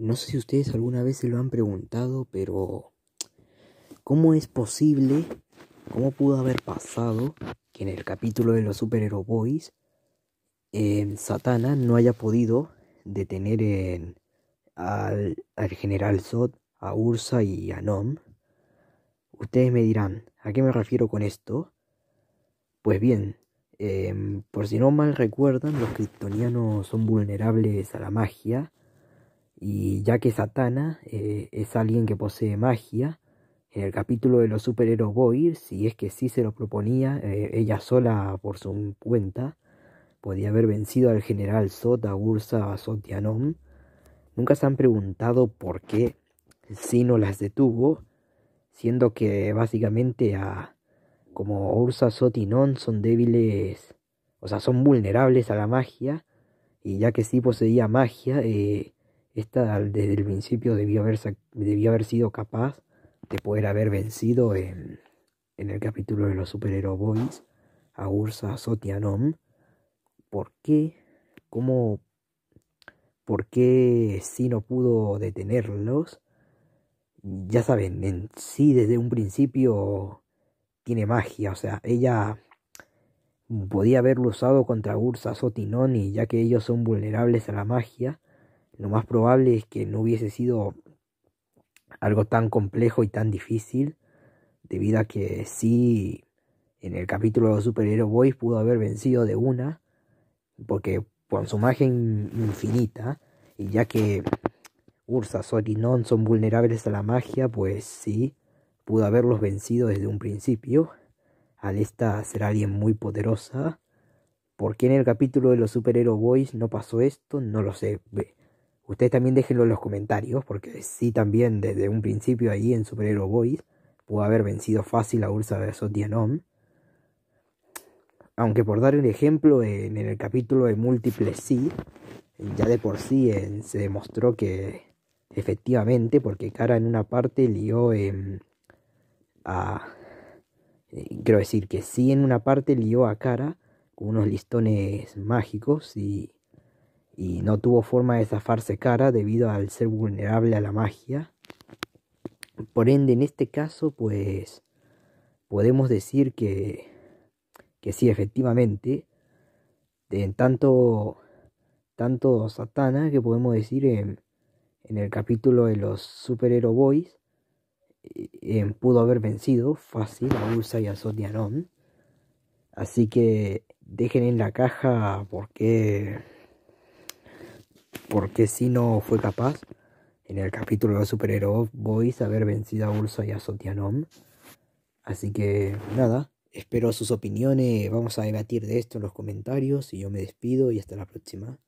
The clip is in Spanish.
No sé si ustedes alguna vez se lo han preguntado, pero ¿cómo es posible, cómo pudo haber pasado que en el capítulo de los Hero Boys eh, Satana no haya podido detener al, general Zod, a Ursa y a Nom? Ustedes me dirán, ¿a qué me refiero con esto? Pues bien, eh, por si no mal recuerdan, los kryptonianos son vulnerables a la magia y ya que Satana eh, es alguien que posee magia, en el capítulo de los superhéroes Boir, si es que sí se lo proponía eh, ella sola por su cuenta, podía haber vencido al general Sota Ursa Sotianom. Nunca se han preguntado por qué Si no las detuvo, siendo que básicamente a como Ursa Non... son débiles, o sea, son vulnerables a la magia, y ya que sí poseía magia, eh, esta desde el principio debió haber, haber sido capaz de poder haber vencido en, en el capítulo de los superhero boys a Ursa Sotianom. ¿Por qué? ¿Cómo? ¿Por qué si no pudo detenerlos? Ya saben, en sí desde un principio tiene magia, o sea, ella podía haberlo usado contra Ursa Sotinoni, y ya que ellos son vulnerables a la magia, lo más probable es que no hubiese sido algo tan complejo y tan difícil, debido a que sí, en el capítulo de Super Hero Boys pudo haber vencido de una, porque con su magia infinita, y ya que Ursa, o y Non son vulnerables a la magia, pues sí, pudo haberlos vencido desde un principio, al esta ser alguien muy poderosa. ¿Por qué en el capítulo de los Super Hero Boys no pasó esto? No lo sé. Ustedes también déjenlo en los comentarios, porque sí también desde un principio ahí en Superhero Hero Boys pudo haber vencido fácil a Ursa de Sotianom. Aunque por dar un ejemplo, en, el capítulo de Múltiples Sí, ya de por sí se demostró que efectivamente, porque Cara en una parte lió em, a... Eh, quiero decir que sí en una parte lió a Cara con unos listones mágicos y y no tuvo forma de zafarse cara debido al ser vulnerable a la magia. Por ende, en este caso, pues podemos decir que, que sí, efectivamente, De tanto, tanto Satana que podemos decir en, en el capítulo de los Super Hero boys, eh, em, pudo haber vencido fácil a Usa y a Sodianon. Así que dejen en la caja porque porque si no fue capaz, en el capítulo de voy a haber vencido a Ursa y a Sotianom. Así que nada, espero sus opiniones, vamos a debatir de esto en los comentarios y yo me despido y hasta la próxima.